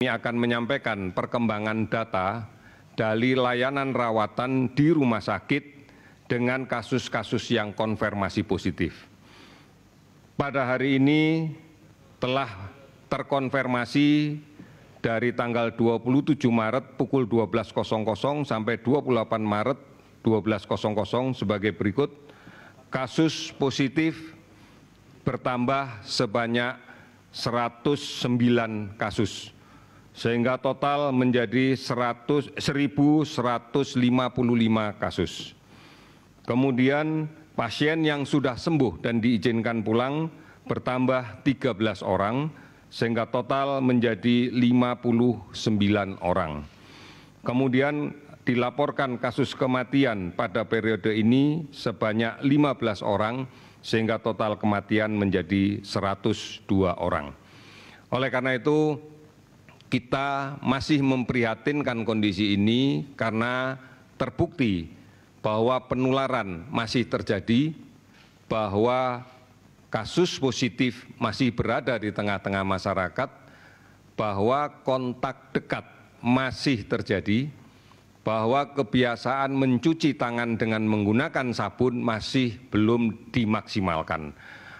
kami akan menyampaikan perkembangan data dari layanan rawatan di rumah sakit dengan kasus-kasus yang konfirmasi positif. Pada hari ini telah terkonfirmasi dari tanggal 27 Maret pukul 12.00 sampai 28 Maret 12.00 sebagai berikut. Kasus positif bertambah sebanyak 109 kasus sehingga total menjadi 1.155 kasus kemudian pasien yang sudah sembuh dan diizinkan pulang bertambah 13 orang sehingga total menjadi 59 orang kemudian dilaporkan kasus kematian pada periode ini sebanyak 15 orang sehingga total kematian menjadi 102 orang. Oleh karena itu kita masih memprihatinkan kondisi ini karena terbukti bahwa penularan masih terjadi, bahwa kasus positif masih berada di tengah-tengah masyarakat, bahwa kontak dekat masih terjadi, bahwa kebiasaan mencuci tangan dengan menggunakan sabun masih belum dimaksimalkan.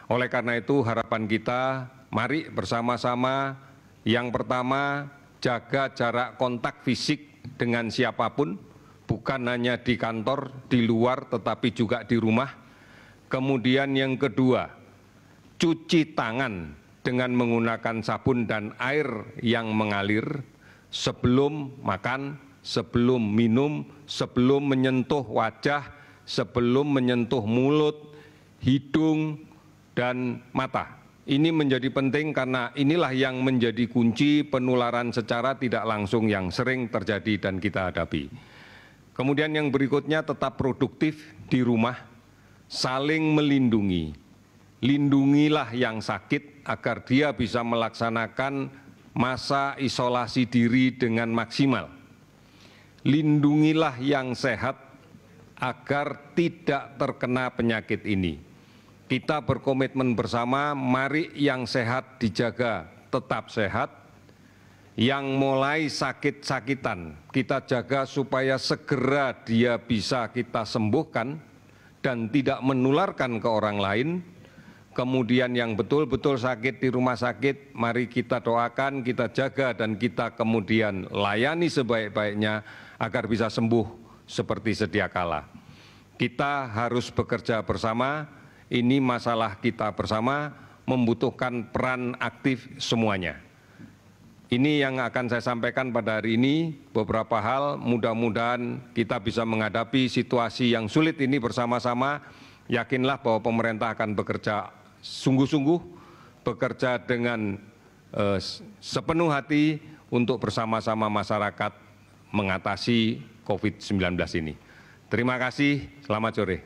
Oleh karena itu harapan kita, mari bersama-sama yang pertama jaga jarak kontak fisik dengan siapapun bukan hanya di kantor di luar tetapi juga di rumah kemudian yang kedua cuci tangan dengan menggunakan sabun dan air yang mengalir sebelum makan, sebelum minum, sebelum menyentuh wajah, sebelum menyentuh mulut, hidung, dan mata ini menjadi penting karena inilah yang menjadi kunci penularan secara tidak langsung yang sering terjadi dan kita hadapi. Kemudian yang berikutnya tetap produktif di rumah, saling melindungi. Lindungilah yang sakit agar dia bisa melaksanakan masa isolasi diri dengan maksimal. Lindungilah yang sehat agar tidak terkena penyakit ini kita berkomitmen bersama, mari yang sehat dijaga tetap sehat, yang mulai sakit-sakitan kita jaga supaya segera dia bisa kita sembuhkan dan tidak menularkan ke orang lain. Kemudian yang betul-betul sakit di rumah sakit, mari kita doakan, kita jaga dan kita kemudian layani sebaik-baiknya agar bisa sembuh seperti sedia kala. Kita harus bekerja bersama ini masalah kita bersama membutuhkan peran aktif semuanya. Ini yang akan saya sampaikan pada hari ini, beberapa hal mudah-mudahan kita bisa menghadapi situasi yang sulit ini bersama-sama. Yakinlah bahwa pemerintah akan bekerja sungguh-sungguh, bekerja dengan eh, sepenuh hati untuk bersama-sama masyarakat mengatasi COVID-19 ini. Terima kasih, selamat sore.